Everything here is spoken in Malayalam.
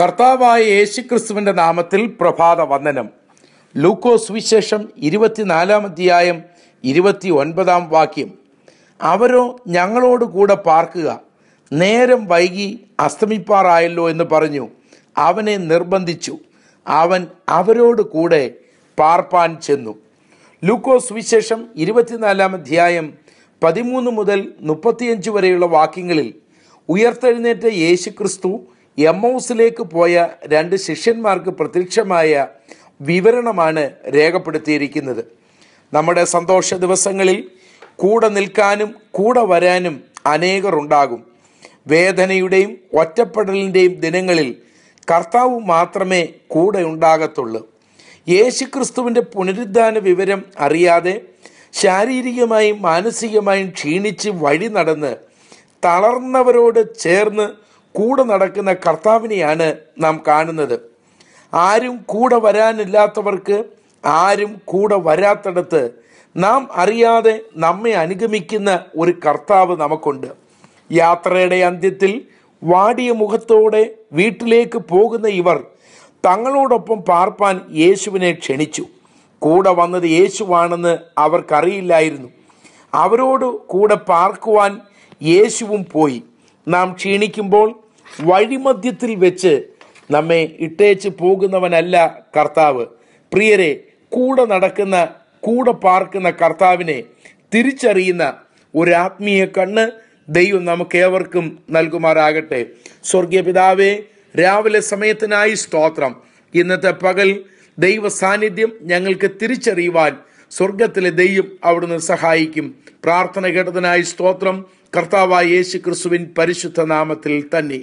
കർത്താവായ യേശുക്രിസ്തുവിന്റെ നാമത്തിൽ പ്രഭാത വന്ദനം ലൂക്കോസ് വിശേഷം ഇരുപത്തിനാലാം അധ്യായം ഇരുപത്തി ഒൻപതാം വാക്യം അവരോ ഞങ്ങളോട് കൂടെ പാർക്കുക നേരം വൈകി അസ്തമിപ്പാറായല്ലോ എന്ന് പറഞ്ഞു അവനെ നിർബന്ധിച്ചു അവൻ അവരോട് കൂടെ പാർപ്പാൻ ചെന്നു ലൂക്കോസ് വിശേഷം ഇരുപത്തിനാലാം അധ്യായം പതിമൂന്ന് മുതൽ മുപ്പത്തിയഞ്ച് വരെയുള്ള വാക്യങ്ങളിൽ ഉയർത്തെഴുന്നേറ്റ യേശുക്രിസ്തു എമ്മൗസിലേക്ക് പോയ രണ്ട് ശിഷ്യന്മാർക്ക് പ്രത്യക്ഷമായ വിവരണമാണ് രേഖപ്പെടുത്തിയിരിക്കുന്നത് നമ്മുടെ സന്തോഷ ദിവസങ്ങളിൽ കൂടെ നിൽക്കാനും കൂടെ വരാനും അനേകർ ഉണ്ടാകും വേദനയുടെയും ഒറ്റപ്പെടലിൻ്റെയും ദിനങ്ങളിൽ കർത്താവ് മാത്രമേ കൂടെ ഉണ്ടാകത്തുള്ളൂ യേശുക്രിസ്തുവിൻ്റെ പുനരുദ്ധാന വിവരം അറിയാതെ ശാരീരികമായും മാനസികമായും ക്ഷീണിച്ച് വഴി നടന്ന് തളർന്നവരോട് ചേർന്ന് കൂടെ നടക്കുന്ന കർത്താവിനെയാണ് നാം കാണുന്നത് ആരും കൂടെ വരാനില്ലാത്തവർക്ക് ആരും കൂടെ വരാത്തടത്ത് നാം അറിയാതെ നമ്മെ അനുഗമിക്കുന്ന ഒരു കർത്താവ് നമുക്കുണ്ട് യാത്രയുടെ അന്ത്യത്തിൽ വാടിയ മുഖത്തോടെ വീട്ടിലേക്ക് പോകുന്ന ഇവർ തങ്ങളോടൊപ്പം പാർപ്പാൻ യേശുവിനെ ക്ഷണിച്ചു കൂടെ വന്നത് യേശുവാണെന്ന് അവർക്കറിയില്ലായിരുന്നു അവരോട് കൂടെ പാർക്കുവാൻ യേശുവും പോയി നാം ക്ഷീണിക്കുമ്പോൾ വഴിമധ്യത്തിൽ വെച്ച് നമ്മെ ഇട്ടേച്ച് പോകുന്നവനല്ല കർത്താവ് പ്രിയരെ കൂടെ നടക്കുന്ന കൂടെ പാർക്കുന്ന കർത്താവിനെ തിരിച്ചറിയുന്ന ഒരു ആത്മീയ കണ്ണ് ദൈവം നമുക്ക് ഏവർക്കും നൽകുമാറാകട്ടെ സ്വർഗീയ പിതാവേ രാവിലെ സമയത്തിനായി സ്തോത്രം ഇന്നത്തെ പകൽ ദൈവ സാന്നിധ്യം ഞങ്ങൾക്ക് തിരിച്ചറിയുവാൻ സ്വർഗത്തിലെ ദൈവം അവിടുന്ന് സഹായിക്കും പ്രാർത്ഥന കേട്ടതിനായി സ്തോത്രം കർത്താവായ യേശു ക്രിസ്തുവിൻ പരിശുദ്ധ നാമത്തിൽ തന്നെ